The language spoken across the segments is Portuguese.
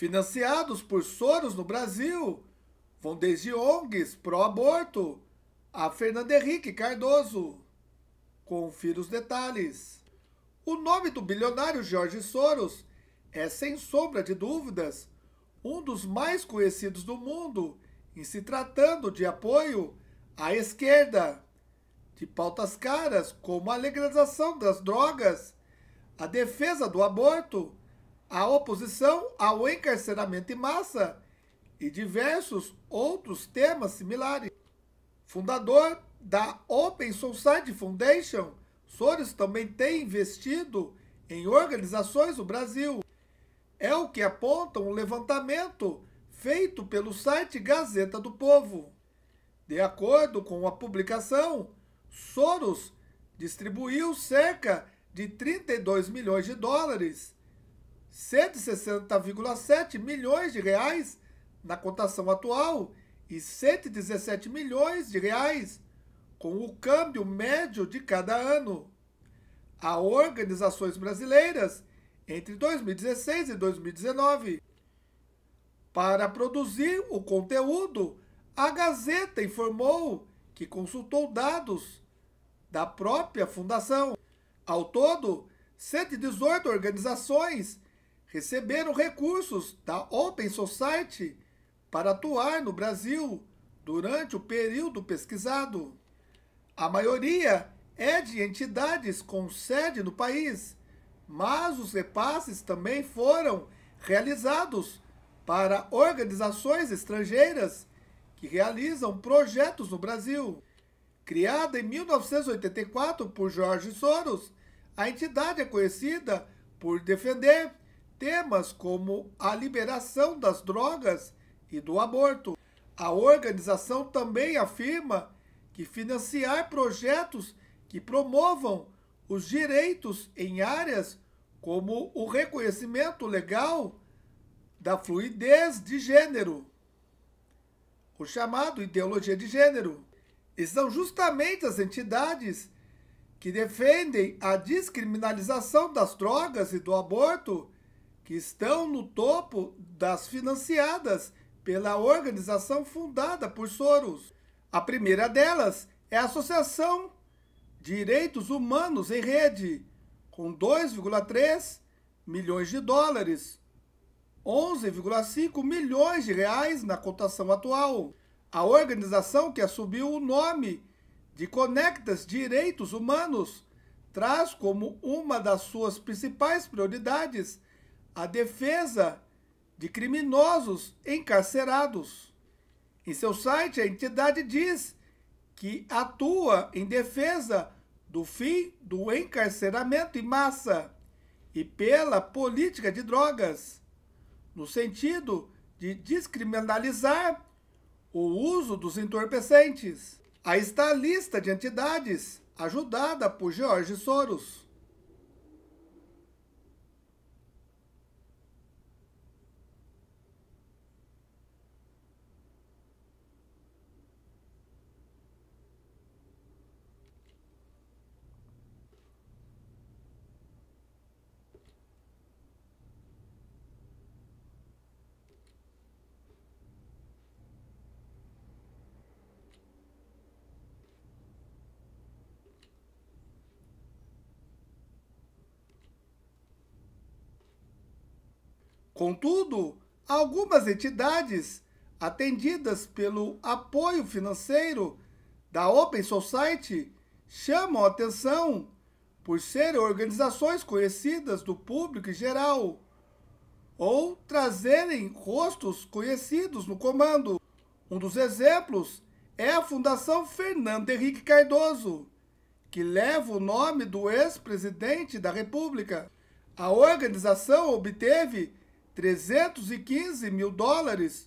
financiados por Soros no Brasil, vão desde ONGs pró-aborto a Fernando Henrique Cardoso. Confira os detalhes. O nome do bilionário Jorge Soros é, sem sombra de dúvidas, um dos mais conhecidos do mundo em se tratando de apoio à esquerda, de pautas caras como a legalização das drogas, a defesa do aborto a oposição ao encarceramento em massa e diversos outros temas similares. Fundador da Open Society Foundation, Soros também tem investido em organizações no Brasil. É o que aponta um levantamento feito pelo site Gazeta do Povo. De acordo com a publicação, Soros distribuiu cerca de 32 milhões de dólares 160,7 milhões de reais na cotação atual e 117 milhões de reais com o câmbio médio de cada ano. A organizações brasileiras entre 2016 e 2019. Para produzir o conteúdo, a Gazeta informou que consultou dados da própria fundação. Ao todo, 118 organizações receberam recursos da Open Society para atuar no Brasil durante o período pesquisado. A maioria é de entidades com sede no país, mas os repasses também foram realizados para organizações estrangeiras que realizam projetos no Brasil. Criada em 1984 por Jorge Soros, a entidade é conhecida por defender temas como a liberação das drogas e do aborto. A organização também afirma que financiar projetos que promovam os direitos em áreas como o reconhecimento legal da fluidez de gênero, o chamado ideologia de gênero. E são justamente as entidades que defendem a descriminalização das drogas e do aborto que estão no topo das financiadas pela organização fundada por Soros. A primeira delas é a Associação Direitos Humanos em Rede, com 2,3 milhões de dólares, 11,5 milhões de reais na cotação atual. A organização que assumiu o nome de Conectas Direitos Humanos traz como uma das suas principais prioridades a defesa de criminosos encarcerados. Em seu site, a entidade diz que atua em defesa do fim do encarceramento em massa e pela política de drogas, no sentido de descriminalizar o uso dos entorpecentes. Aí está a lista de entidades ajudada por George Soros. Contudo, algumas entidades, atendidas pelo apoio financeiro da Open Society, chamam atenção por serem organizações conhecidas do público em geral ou trazerem rostos conhecidos no comando. Um dos exemplos é a Fundação Fernando Henrique Cardoso, que leva o nome do ex-presidente da República. A organização obteve 315 mil dólares,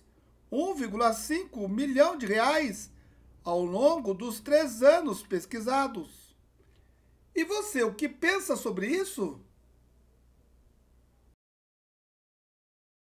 1,5 milhão de reais, ao longo dos três anos pesquisados. E você, o que pensa sobre isso?